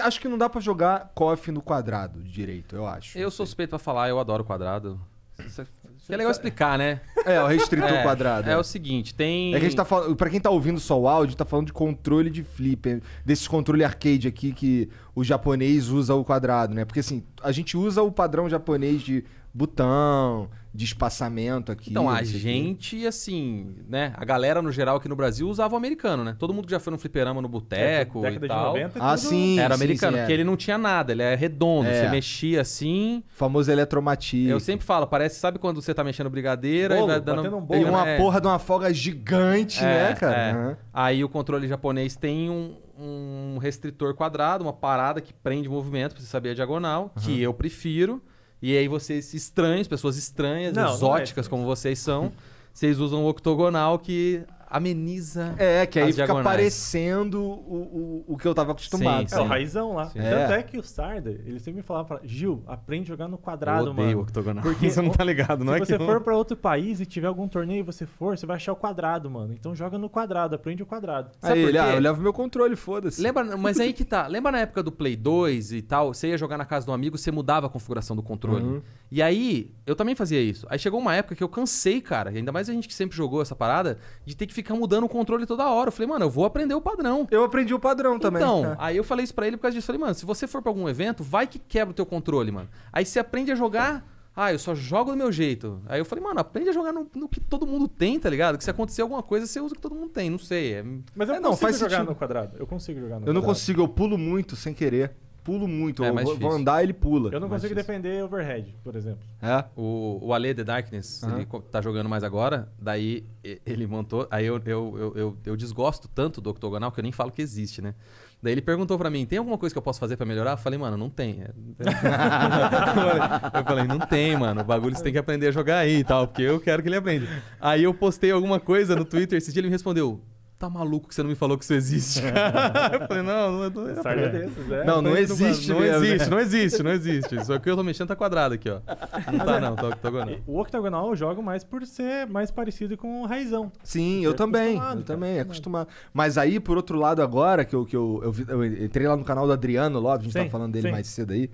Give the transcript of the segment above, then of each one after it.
Acho que não dá para jogar KOF no quadrado direito, eu acho. Eu sou suspeito para falar, eu adoro quadrado. é legal explicar, né? É, o restrito é, quadrado. É, é o seguinte, tem. É que a gente tá falando. Pra quem tá ouvindo só o áudio, tá falando de controle de flipper Desses controle arcade aqui que o japonês usa o quadrado, né? Porque assim, a gente usa o padrão japonês de botão, de espaçamento aqui. Então, a gente, aqui. assim, né? A galera no geral aqui no Brasil usava o americano, né? Todo mundo que já foi no fliperama, no boteco é, e tal. De 90, ah, sim. Era americano, sim, porque é. ele não tinha nada, ele é redondo, é. você mexia assim. famoso eletromatismo. Eu sempre falo, parece, sabe quando você tá mexendo brigadeira bolo, e vai dando um bolo, E uma é. porra de uma folga gigante, é, né, cara? Uhum. Aí o controle japonês tem um, um restritor quadrado, uma parada que prende movimento pra você saber a diagonal, uhum. que eu prefiro. E aí vocês estranhos, pessoas estranhas, não, exóticas não é. como vocês são, vocês usam o octogonal que ameniza. É, que aí fica diagonais. parecendo o, o, o que eu tava acostumado. Sim, sim. É o raizão lá. Até Tanto é. é. que o Sarder, ele sempre me falava Gil, aprende a jogar no quadrado, eu odeio mano. octogonal. Porque você não tá ligado, não se é você que for não... para outro país e tiver algum torneio e você for, você vai achar o quadrado, mano. Então joga no quadrado, aprende o quadrado. Sabe aí, por ah, quê? Ah, eu levo meu controle, foda-se. Lembra, mas aí que tá. Lembra na época do Play 2 e tal, você ia jogar na casa de um amigo, você mudava a configuração do controle. Uhum. E aí, eu também fazia isso. Aí chegou uma época que eu cansei, cara, ainda mais a gente que sempre jogou essa parada, de ter que ficar fica mudando o controle toda hora. Eu falei, mano, eu vou aprender o padrão. Eu aprendi o padrão também. Então, é. aí eu falei isso pra ele por causa disso. Eu falei, mano, se você for pra algum evento, vai que quebra o teu controle, mano. Aí você aprende a jogar. Ah, eu só jogo do meu jeito. Aí eu falei, mano, aprende a jogar no, no que todo mundo tem, tá ligado? Que se acontecer alguma coisa, você usa o que todo mundo tem. Não sei. É... Mas eu é, não, consigo faz jogar sentido. no quadrado. Eu consigo jogar no Eu quadrado. não consigo, eu pulo muito sem querer pulo muito. É, eu vou andar, ele pula. Eu não mais consigo difícil. defender overhead, por exemplo. É? O, o Ale The Darkness, uhum. ele tá jogando mais agora, daí ele montou. Aí eu, eu, eu, eu, eu desgosto tanto do octogonal que eu nem falo que existe, né? Daí ele perguntou para mim: tem alguma coisa que eu posso fazer para melhorar? Eu falei, mano, não tem. É, eu falei, não tem, mano. O bagulho você tem que aprender a jogar aí e tal, porque eu quero que ele aprenda. Aí eu postei alguma coisa no Twitter esse dia ele me respondeu: tá maluco que você não me falou que isso existe, cara? eu falei, não, não, não, é doido. É é não, não existe, né? não existe, não existe, não existe. Só que eu tô mexendo tá quadrado aqui, ó. Não tá não, tá octogonal. O octogonal eu jogo mais por ser mais parecido com o raizão. Sim, eu também, eu também, é acostumado. Mas aí, por outro lado, agora que eu, que eu, eu, entrei lá no canal do Adriano Lopes, a gente tá sim, tá falando dele mais cedo aí,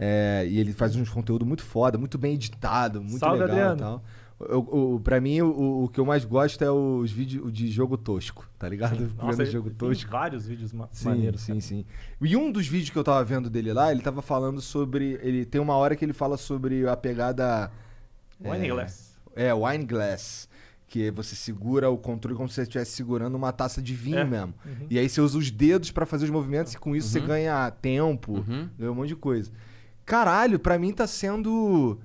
e ele faz uns conteúdo muito foda, muito bem editado, muito legal e tal. Eu, pra mim, o, o, que eu mais gosto é os vídeos de jogo tosco, tá ligado? Nossa, jogo tosco. vários vídeos ma sim, maneiros. Sim, cara. sim. E um dos vídeos que eu tava vendo dele lá, ele tava falando sobre. Ele tem uma hora que ele fala sobre a pegada. É, wine é, glass. É, wine glass. Que você segura o controle como se você estivesse segurando uma taça de vinho é. mesmo. Uhum. E aí você usa os dedos para fazer os movimentos e com isso uhum. você ganha tempo, uhum. ganha um monte de coisa. Caralho, pra mim tá sendo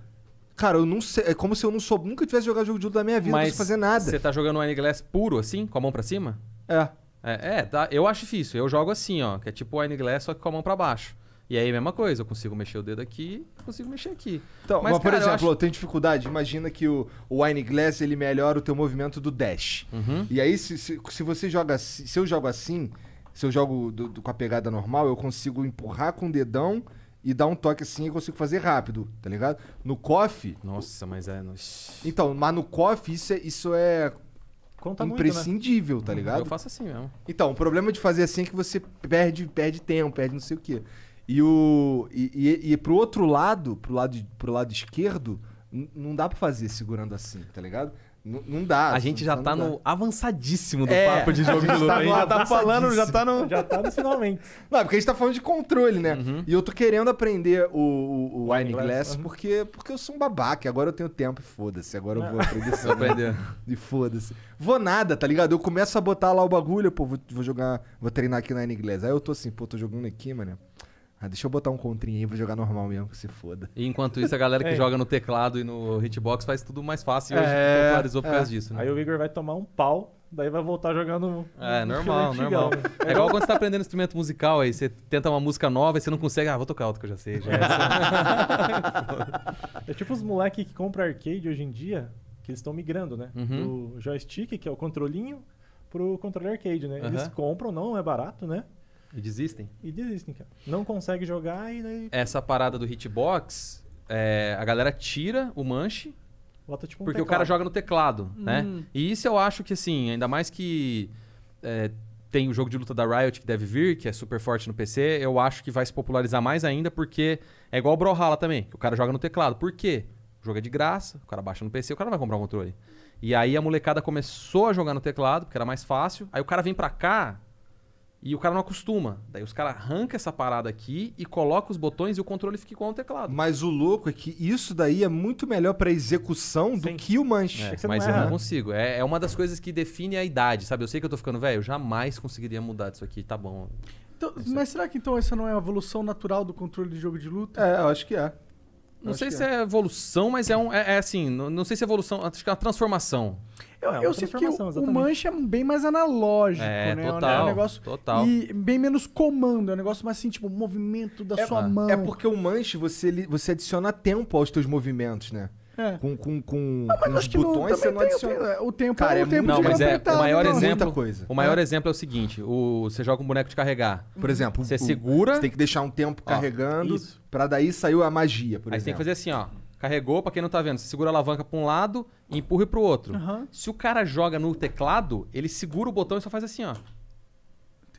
Cara, eu não sei. É como se eu não soube, nunca tivesse jogado jogo de luta da minha vida, Mas não fazer nada. Você tá jogando um N-Glass puro, assim, com a mão pra cima? É. É, é tá, eu acho difícil. Eu jogo assim, ó, que é tipo o glass só que com a mão pra baixo. E aí, mesma coisa, eu consigo mexer o dedo aqui, consigo mexer aqui. Então, mas, mas cara, por exemplo, acho... tem dificuldade. Imagina que o, o Wine Glass ele melhora o teu movimento do dash. Uhum. E aí, se, se, se, você joga se eu jogo assim, se eu jogo do, do, com a pegada normal, eu consigo empurrar com o dedão e dar um toque assim eu consigo fazer rápido, tá ligado? No coffee. Nossa, mas é. Então, mas no coffee isso é, isso é Conta imprescindível, muito, né? tá ligado? Eu faço assim mesmo. Então, o problema de fazer assim é que você perde, perde tempo, perde não sei o quê. E, o, e, e, e pro outro lado, pro lado, pro lado esquerdo, não dá pra fazer segurando assim, tá ligado? não dá. A gente já tá no avançadíssimo do é, papo de jogo de tá luta. A gente já tá falando, já tá no. Já tá no finalmente. Não, é porque a gente tá falando de controle, né? Uhum. E eu tô querendo aprender o, o, o Wine Glass, Glass porque, porque eu sou um babaca. Agora eu tenho tempo e foda-se. Agora eu vou aprender isso. aprender. E foda-se. Vou nada, tá ligado? Eu começo a botar lá o bagulho, pô, vou, vou jogar, vou treinar aqui na Wine Glass. Aí eu tô assim, pô, tô jogando aqui, mano. Ah, deixa eu botar um contrinho aí, vou jogar normal mesmo, que se foda. E enquanto isso, a galera que é. joga no teclado e no hitbox faz tudo mais fácil. É, hoje popularizou por causa é. disso, né? Aí o Igor vai tomar um pau, daí vai voltar jogando... É, normal, normal. É igual quando você tá aprendendo instrumento musical, aí você tenta uma música nova e você não consegue... Ah, vou tocar outro que eu já sei. Já é, é tipo os moleques que compram arcade hoje em dia, que eles estão migrando, né? Uhum. Do joystick, que é o controlinho, pro controle arcade, né? Uhum. Eles compram, não é barato, né? E desistem? E desistem, cara. Não consegue jogar e daí. Essa parada do hitbox, é, a galera tira o manche. Bota, tipo, um porque teclado. o cara joga no teclado, né? Uhum. E isso eu acho que, assim, ainda mais que. É, tem o jogo de luta da Riot que deve vir, que é super forte no PC, eu acho que vai se popularizar mais ainda, porque é igual o Brawlhalla também, que o cara joga no teclado. Por quê? O jogo é de graça, o cara baixa no PC, o cara não vai comprar um controle. E aí a molecada começou a jogar no teclado, porque era mais fácil. Aí o cara vem pra cá, e o cara não acostuma. Daí os caras arrancam essa parada aqui e coloca os botões e o controle fica igual ao teclado. Mas o louco é que isso daí é muito melhor para execução Sim. do que o manche. É, é que mas não eu não consigo. É, é, uma das coisas que define a idade, sabe? Eu sei que eu tô ficando velho, eu jamais conseguiria mudar disso aqui, tá bom. Então, é mas será que então essa não é a evolução natural do controle de jogo de luta? É, eu acho que é. Não acho sei se é. é evolução, mas é um. É, é assim, não, não, sei se é evolução, acho que é uma transformação. Eu, é sinto que o, o é bem mais analógico, é, né? Total, é um negócio. Total. E bem menos comando, é um negócio mais assim, tipo, movimento da é, sua é mão. É porque o Manche, você, você adiciona tempo aos teus movimentos, né? É. Com, com, com, com os botões, você não adiciona. O tempo Cara, é o tempo não, de mas é, o maior não. Né? exemplo, coisa. O maior é. exemplo é o seguinte: o, você joga um boneco de carregar. Por exemplo, você o, segura. Você tem que deixar um tempo carregando para daí saiu a magia, por Aí exemplo. tem que fazer assim, ó. Carregou, para quem não tá vendo, você segura a alavanca para um lado e empurra para o outro. Uhum. Se o cara joga no teclado, ele segura o botão e só faz assim, ó.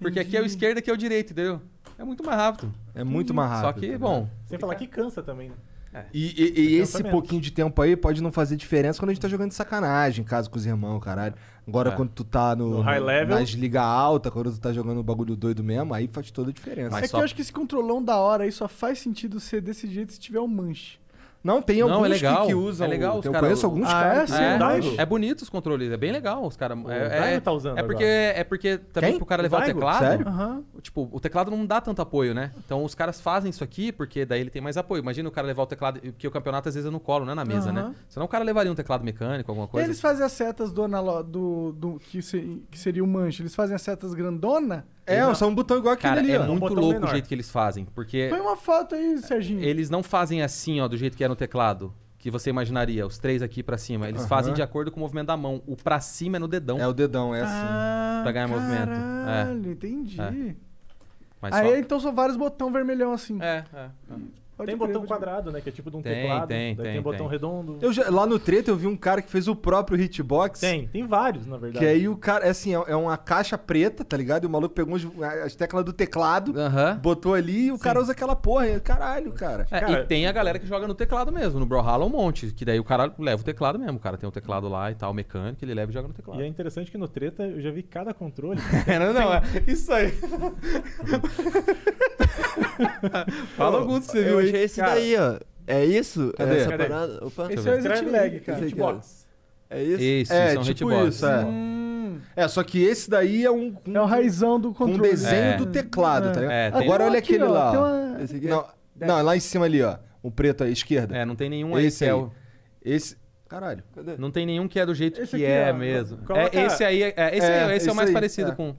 Porque aqui é o esquerdo, aqui é o direito, entendeu? É muito mais rápido. É muito mais rápido. Só que, bom. Sem falar que cansa também, né? É, e, e, e é esse pouquinho de tempo aí pode não fazer diferença quando a gente tá jogando de sacanagem, caso com os irmãos, caralho. Agora, é. quando tu tá no, no high level. nas liga alta, quando tu tá jogando um bagulho doido mesmo, aí faz toda a diferença. É Mas é só... que eu acho que esse controlão da hora aí só faz sentido ser desse jeito se tiver um manche. Não, tem não, é alguns é legal, que, que usam. É legal, os eu conheço alguns ah, é caras. É, é, é, bonito os controles, é bem legal os caras. É, é, tá usando. É porque, agora. é porque também Quem? pro cara levar o, o teclado. Sério? Uhum. Tipo, o teclado não dá tanto apoio, né? Então os caras fazem isso aqui porque daí ele tem mais apoio. Imagina o cara levar o teclado, porque o campeonato às vezes é no colo, não é na mesa, uhum. né? Senão o cara levaria um teclado mecânico, alguma coisa. Eles fazem as setas do analógico, do, do, que, se, que seria o manche, eles fazem as setas grandona é, não... só um botão igual aquele Cara, ali. É ó. muito um louco menor. o jeito que eles fazem, porque... Põe uma foto aí, Serginho. Eles não fazem assim, ó, do jeito que é no teclado que você imaginaria, os três aqui para cima, eles fazem de acordo com o movimento da mão. O para cima é no dedão. É o dedão, é assim. Ah, pra ganhar caralho, movimento. É. Caralho, entendi. É. Aí só... então são vários botões vermelhão assim. É, é. é. Pode tem crer, botão quadrado, né? Que é tipo de um tem, teclado. Tem, tem, tem. botão redondo. Eu já, lá no treta eu vi um cara que fez o próprio hitbox. Tem, tem vários, na verdade. Que aí o cara, é assim, é, é, uma caixa preta, tá ligado? E o maluco pegou as teclas do teclado, uh -huh. botou ali e o Sim. cara usa aquela porra. caralho, cara. É, cara. E tem a galera que joga no teclado mesmo, no Brawlhalla um monte. Que daí o cara leva o teclado mesmo. O cara tem o um teclado lá e tal, mecânico, ele leva e joga no teclado. E é interessante que no treta eu já vi cada controle. É, não, não, é isso aí. Fala alguns que você viu hoje. esse cara. daí, ó. É isso? É Cadê? É essa Cadê? parada? Opa. Esse é o Exit Lag, cara. Hitbox. É isso? Isso, é, um tipo hitbox. Isso, é. Hum. é, só que esse daí é um... um é o raizão do controle. Um desenho é. do teclado, é. tá ligado? É, Agora olha aqui, aquele ó, lá. Uma... Esse aqui? É? Não, não, é lá em cima ali, ó. O preto à esquerda. É, não tem nenhum esse é aí. o... Esse... Caralho. Cadê? Não tem nenhum que é do jeito esse que é, mesmo. Coloca... É, esse aí, é, esse, aí, esse é, o mais parecido com...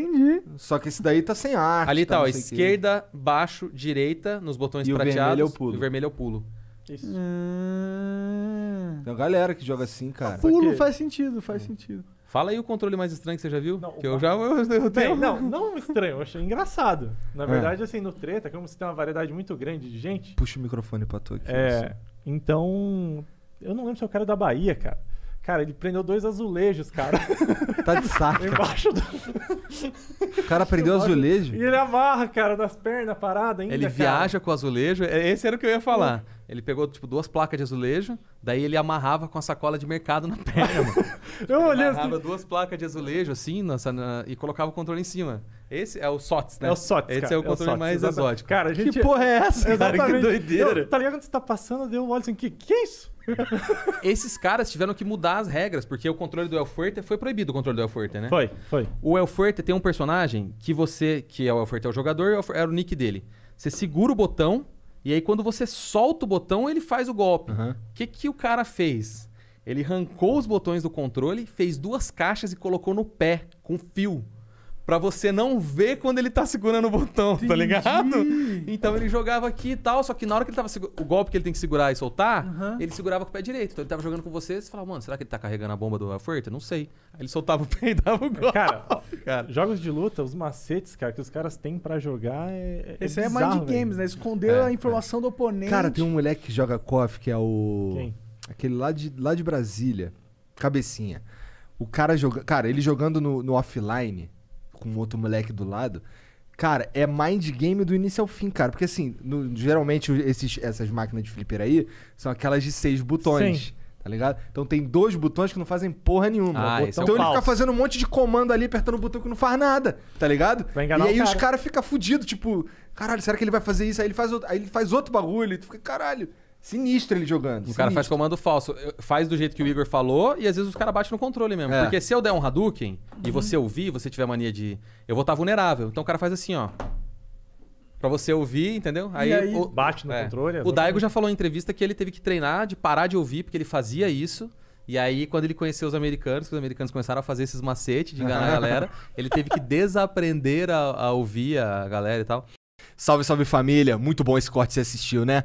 Entendi. Só que esse daí tá sem arte. Ali tá, tá ó, esquerda, que... baixo, direita, nos botões e prateados. O vermelho é pulo. E o vermelho é o pulo. Isso. Ah... Tem uma galera que joga assim, cara. pulo faz sentido, faz é. sentido. Fala aí o controle mais estranho que você já viu? Não, que eu já eu tenho. não, não estranho, eu achei engraçado. Na é. verdade, é. assim, no treta, como você tem uma variedade muito grande de gente. Puxa o microfone pra tu aqui. É. Assim. Então. Eu não lembro se é o cara da Bahia, cara. Cara, ele prendeu dois azulejos, cara. Tá de saco. Embaixo do... O cara prendeu Embaixo... azulejo? E ele amarra, cara, nas pernas, parada ainda, Ele cara. viaja com o azulejo. É, esse era o que eu ia falar. Ele pegou, tipo, duas placas de azulejo, daí ele amarrava com a sacola de mercado na perna, mano. eu olhei assim. amarrava assim... duas placas de azulejo, assim, nossa, na, e colocava o controle em cima. Esse é o SOTS, né? É o SOTS, Esse cara. é o controle é o SOTS, mais exatamente. exótico. Cara, gente... Que porra é essa, Exatamente. cara? Que doideira. Eu, tá ligado quando você tá passando, deu um olho assim, que que é isso? Esses caras tiveram que mudar as regras, porque o controle do El foi proibido o controle do El né? Foi, foi. O El tem um personagem que você, que é o El é o jogador, era é é o nick dele. Você segura o botão e aí quando você solta o botão, ele faz o golpe. O uhum. que que o cara fez? Ele arrancou os botões do controle, fez duas caixas e colocou no pé com fio para você não ver quando ele tá segurando o botão, tá Entendi. tá ligado? Então ele jogava aqui e tal, só que na hora que ele tava o golpe que ele tem que segurar e soltar, uhum. ele segurava com o pé direito. Então ele tava jogando com você, você falava, mano, será que ele tá carregando a bomba do Forte? Não sei. Aí ele soltava o pé e dava o é, golpe. Cara, cara, jogos de luta, os macetes, cara, que os caras têm para jogar é, é, é Esse é, mais é mind games, né? Esconder é, a informação é. do oponente. Cara, tem um moleque que joga KOF, que é o Quem? aquele lá de lá de Brasília, cabecinha. O cara joga, cara, ele jogando no, no offline com outro moleque do lado. Cara, é mind game do início ao fim, cara. Porque assim, no, geralmente esses, essas máquinas de flipper aí são aquelas de seis botões. Sim. Tá ligado? Então tem dois botões que não fazem porra nenhuma. Ah, botão, é então ele fica fazendo um monte de comando ali, apertando o botão que não faz nada, tá ligado? e aí cara. os caras ficam fudidos, tipo, caralho, será que ele vai fazer isso? Aí ele faz outro, aí ele faz outro bagulho, e tu fica, caralho. Sinistro ele jogando. O sinistro. cara faz comando falso. Faz do jeito que o Igor falou e às vezes os caras batem no controle mesmo. É. Porque se eu der um Hadouken uhum. e você ouvir, você tiver mania de. Eu vou estar tá vulnerável. Então o cara faz assim, ó. Pra você ouvir, entendeu? Aí, aí o... bate no é. controle. O Daigo já falou em entrevista que ele teve que treinar de parar de ouvir, porque ele fazia isso. E aí, quando ele conheceu os americanos, que os americanos começaram a fazer esses macetes de enganar a galera, ele teve que desaprender a, a ouvir a galera e tal. Salve, salve família! Muito bom esse corte que você assistiu, né?